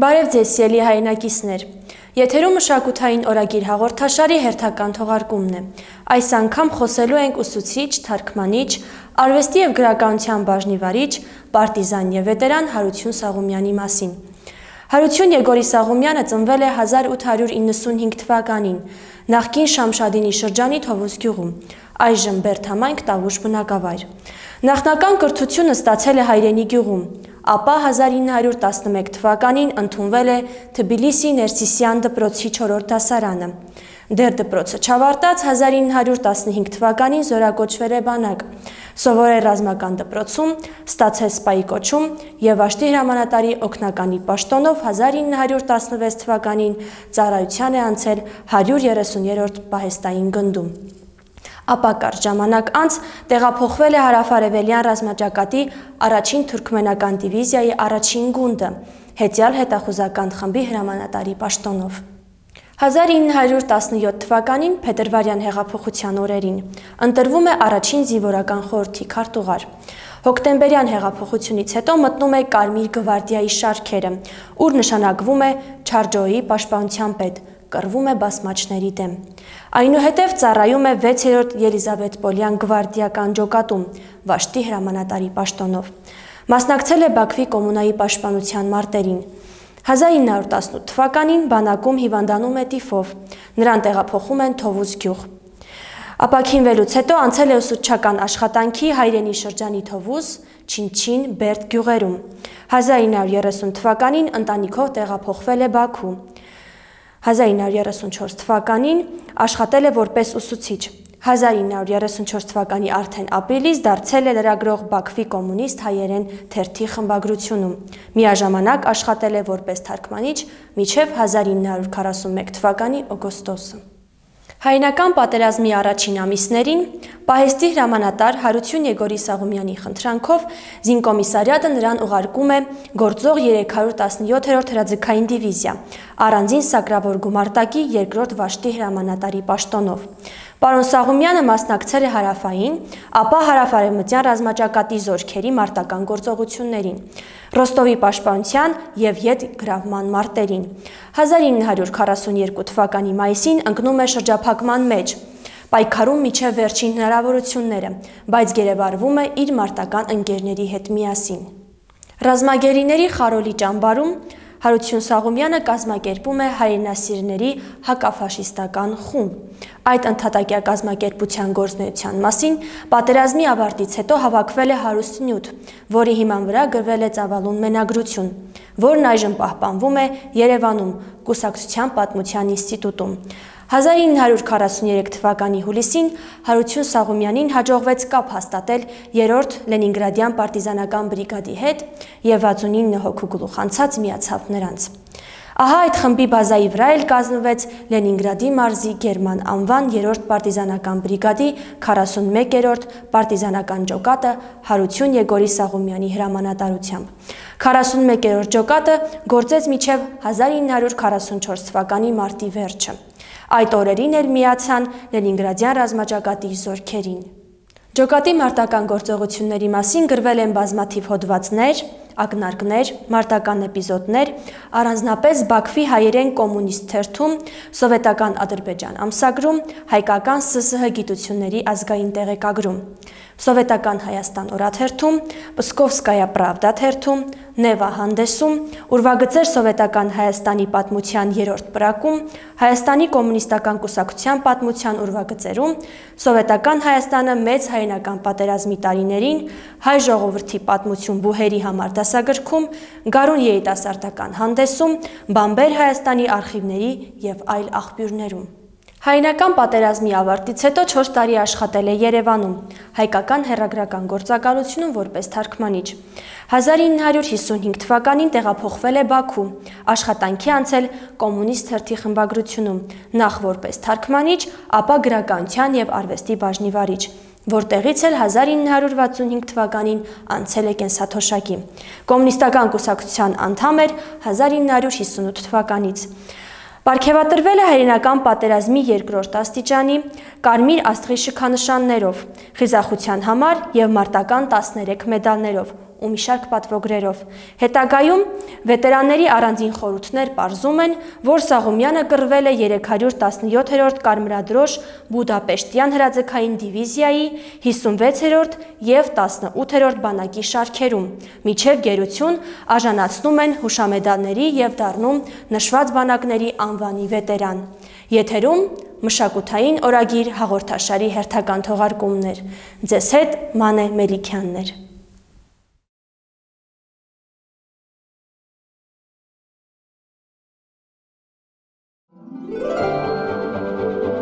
Բարև ձեզ, սիրելի հայրենակիցներ։ Եթերում մշակութային օրագիր հաղորդաշարի հերթական թողարկումն է։ Այս անգամ խոսելու ենք ուսուցիչ, թարգմանիչ, արվեստի եւ գրականության բաժնի վարիչ, պարտիզան եւ վետերան Հարություն Սաղումյանի մասին։ Հարություն Եգորի Սաղումյանը ծնվել է 1895 թվականին նախկին Շամշադինի շրջանի Թովուս գյուղում, այժմ Բերթամայնք Տավուշ բնակավայր։ Նախնական կրթությունը ստացել է հայրենի գյուղում, ապա 1911 թվականին ընդունվել է Թբիլիսի Ներսիսյան դպրոցի 4-րդ դասարանը։ Դեր դպրոցը չավարտած 1915 թվականին զորակոչվել է բանակ։ Սովորել ռազմական դպրոցում, ստացել սպայի կոչում եւ աշտի հրամանատարի օկնականի պաշտոնով 1916 թվականին ծառայության է անցել 130-րդ պահեստային գնդում ապա կարճ ժամանակ անց տեղափոխվել է հարավարևելյան ռազմաճակատի առաջին թուրքմենական դիվիզիայի առաջին գունդը, հետյալ հետախուզական խմբի հրամանատարի պաշտոնով։ 1917 թվականին Փետրվարյան հեղափոխության օրերին ընտրվում է առաջին զինվորական խորհրդի քարտուղար։ Հոկտեմբերյան հեղափոխությունից հետո մտնում է Կարմիր գվարդիայի շարքերը, ուր նշանակվում է Չարջոյի պաշտպանության պետ, կռվում է բասմաչների դեմ։ Այնուհետև ծառայում է 6-րդ Ելիզավետպոլյան գվարդիական ջոկատում Վաշտի հրամանատարի պաշտոնով։ Մասնակցել է Բաքվի կոմունայի պաշտպանության մարտերին։ 1918 թվականին բանակում հիվանդանում է տիֆով։ Նրան տեղափոխում են Թովուս գյուղ։ Ապակինվելուց հետո անցել է ուսուցչական աշխատանքի հայրենի շրջանի Թովուս, Չինչին, Բերդ գյուղերում։ 1930 թվականին ընտանիքով տեղափոխվել է Բաքու։ 1934 թվականին աշխատել է որպես ուսուցիչ։ 1934 թվականի արդեն ապրիլիս դարձել է լրագրող Բաքվի կոմունիստ հայերեն թերթի խմբագրությունում։ Միաժամանակ աշխատել է որպես թարգմանիչ մինչև 1941 թվականի օգոստոսը։ Հայնական պատերազմի առաջին ամիսներին պահեստի հրամանատար Հարություն Եգորի Սաղումյանի խնդրանքով զինկոմիսարյատը նրան ուղարկում է գործող 317-րդ հրաձգային դիվիզիա, առանձին սակրավոր գումարտակի երկրորդ վաշտի հրամանատարի պաշտոնով։ Պարոն Սաղումյանը մասնակցել է հարավային, ապա հարավարևմտյան ռազմաճակատի զորքերի մարտական գործողություններին, Ռոստովի պաշտպանության եւ ետ գրավման մարտերին։ 1942 թվականի մայիսին ընկնում է շրջափակման մեջ, պայքարում միջև վերջին հնարավորությունները, բայց գերեվարվում է իր մարտական ընկերների հետ միասին։ Ռազմագերիների խարոլի ճամբարում Հարություն Սաղումյանը կազմակերպում է հայրենասիրների հակաֆաշիստական խումբ։ Այդ ընդհատակյա կազմակերպության գործնեության մասին պատերազմի ավարտից հետո հավաքվել է հարուստ նյութ, որի հիման վրա գրվել է ծավալուն մենագրություն, որն այժմ պահպանվում է Երևանում, Կուսակցության պատմության ինստիտուտում։ 1943 թվականի հուլիսին Հարություն Սաղումյանին հաջողվեց կապ հաստատել երրորդ Լենինգրադյան պարտիզանական բրիգադի հետ եւ 69 հոգու գլուխանցած միացավ նրանց։ Ահա այդ խմբի բազայի վրա էլ կազմվեց Լենինգրադի մարզի Գերման անվան 3-րդ պարտիզանական բրիգադի 41-րդ պարտիզանական ջոկատը Հարություն Եգորի Սաղումյանի հրամանատարությամբ։ 41-րդ ջոկատը գործեց մինչև 1944 թվականի մարտի վերջը։ Այդ օրերին էլ միացան Լենինգրադյան ռազմաճակատի զորքերին։ Ջոկատի մարտական գործողությունների մասին գրվել են բազմաթիվ հոդվածներ, ակնարկներ, մարտական էպիզոդներ, առանձնապես Բաքվի հայերեն կոմունիստ թերթում, սովետական Ադրբեջան ամսագրում, հայկական ՍՍՀ գիտությունների ազգային տեղեկագրում։ Սովետական Հայաստան օրաթերթում, Պսկովսկայա Պրավդա թերթում, Նևա հանդեսում, ուրվագծեր Սովետական Հայաստանի պատմության երրորդ բրակում, Հայաստանի կոմունիստական կուսակցության պատմության ուրվագծերում, Սովետական Հայաստանը մեծ հայնական պատերազմի տարիներին, հայ ժողովրդի պատմություն բուհերի համար դասագրքում, գարուն երիտասարդական հանդեսում, Բամբեր Հայաստանի արխիվների եւ այլ աղբյուրներում Հայնական պատերազմի ավարտից հետո 4 տարի աշխատել է Երևանում, հայկական հերագրական գործակալությունում որպես թարգմանիչ։ 1955 թվականին տեղափոխվել է Բաքու, աշխատանքի անցել կոմունիստ հերթի խմբագրությունում, նախ որպես թարգմանիչ, ապա գրականության եւ արվեստի բաժնի վարիչ որտեղից էլ 1965 թվականին անցել է կենսաթոշակի։ Կոմունիստական կուսակցության անդամ էր 1958 թվականից։ Պարգևատրվել է հայրենական պատերազմի երկրորդ աստիճանի, կարմիր աստղի շքանշաններով, խիզախության համար և մարտական 13 մեդալներով, ու մի շարք պատվոգրերով։ Հետագայում վետերանների առանձին խորհուրդներ ողրում են, որ Սաղումյանը գրվել է 317-րդ կարմրադրոշ Բուդապեշտյան հրաձգային դիվիզիայի 56-րդ եւ 18-րդ բանակի շարքերում։ Միջև գերություն արժանացնում են հուշամեդալների եւ դառնում նշված բանակների անվանի վետերան։ Եթերում մշակութային օրագիր հաղորդաշարի հերթական թողարկումներ։ Ձեզ հետ Մանե Մելիքյանն էր։ Música